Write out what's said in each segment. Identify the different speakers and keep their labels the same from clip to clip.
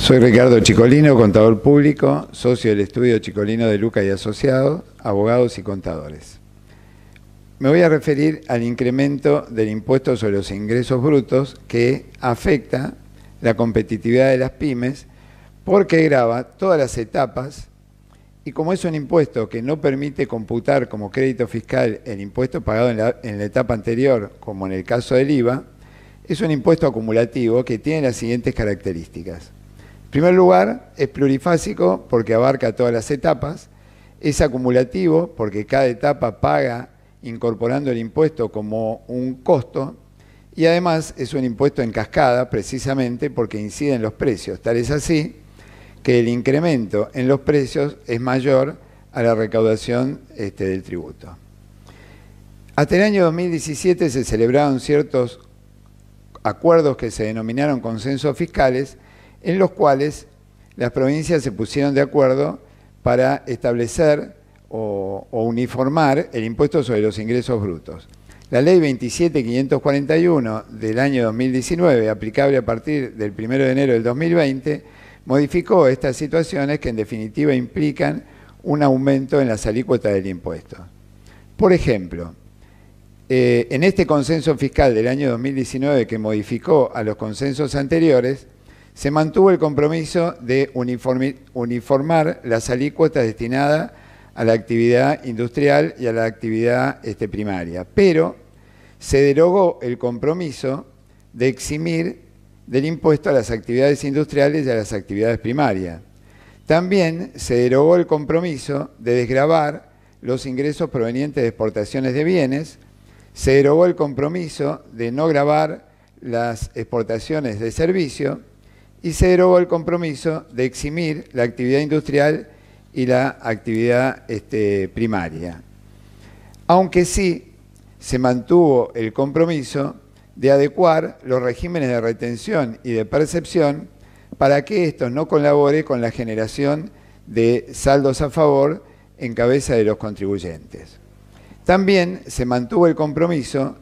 Speaker 1: Soy Ricardo Chicolino, contador público, socio del estudio Chicolino de Luca y Asociados, abogados y contadores. Me voy a referir al incremento del impuesto sobre los ingresos brutos que afecta la competitividad de las pymes porque grava todas las etapas y como es un impuesto que no permite computar como crédito fiscal el impuesto pagado en la, en la etapa anterior, como en el caso del IVA, es un impuesto acumulativo que tiene las siguientes características. En primer lugar, es plurifásico porque abarca todas las etapas, es acumulativo porque cada etapa paga incorporando el impuesto como un costo y además es un impuesto en cascada precisamente porque incide en los precios. Tal es así que el incremento en los precios es mayor a la recaudación este, del tributo. Hasta el año 2017 se celebraron ciertos acuerdos que se denominaron consensos fiscales en los cuales las provincias se pusieron de acuerdo para establecer o, uniformar el impuesto sobre los ingresos brutos. La ley 27.541 del año 2019, aplicable a partir del 1 de enero del 2020, modificó estas situaciones que en definitiva implican un aumento en la alícuotas del impuesto. Por ejemplo, eh, en este consenso fiscal del año 2019 que modificó a los consensos anteriores, se mantuvo el compromiso de uniformar las alícuotas destinadas a la actividad industrial y a la actividad este, primaria, pero se derogó el compromiso de eximir del impuesto a las actividades industriales y a las actividades primarias. También se derogó el compromiso de desgravar los ingresos provenientes de exportaciones de bienes, se derogó el compromiso de no grabar las exportaciones de servicio y se derogó el compromiso de eximir la actividad industrial y la actividad este, primaria. Aunque sí se mantuvo el compromiso de adecuar los regímenes de retención y de percepción para que estos no colabore con la generación de saldos a favor en cabeza de los contribuyentes. También se mantuvo el compromiso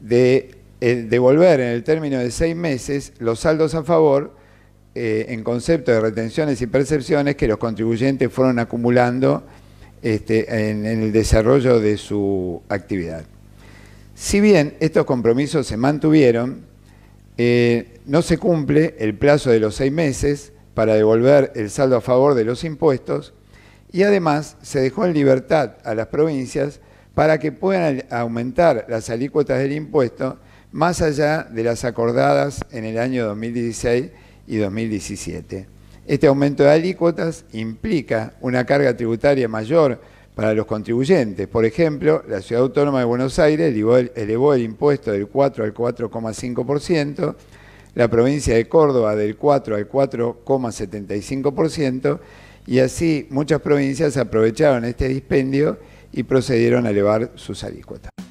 Speaker 1: de devolver en el término de seis meses los saldos a favor eh, en concepto de retenciones y percepciones que los contribuyentes fueron acumulando este, en, el desarrollo de su actividad. Si bien estos compromisos se mantuvieron, eh, no se cumple el plazo de los seis meses para devolver el saldo a favor de los impuestos y además se dejó en libertad a las provincias para que puedan aumentar las alícuotas del impuesto más allá de las acordadas en el año 2016 y 2017. Este aumento de alícuotas implica una carga tributaria mayor para los contribuyentes. Por ejemplo, la Ciudad Autónoma de Buenos Aires elevó el, impuesto del 4 al 4,5%, la provincia de Córdoba del 4 al 4,75%, y así muchas provincias aprovecharon este dispendio y procedieron a elevar sus alícuotas.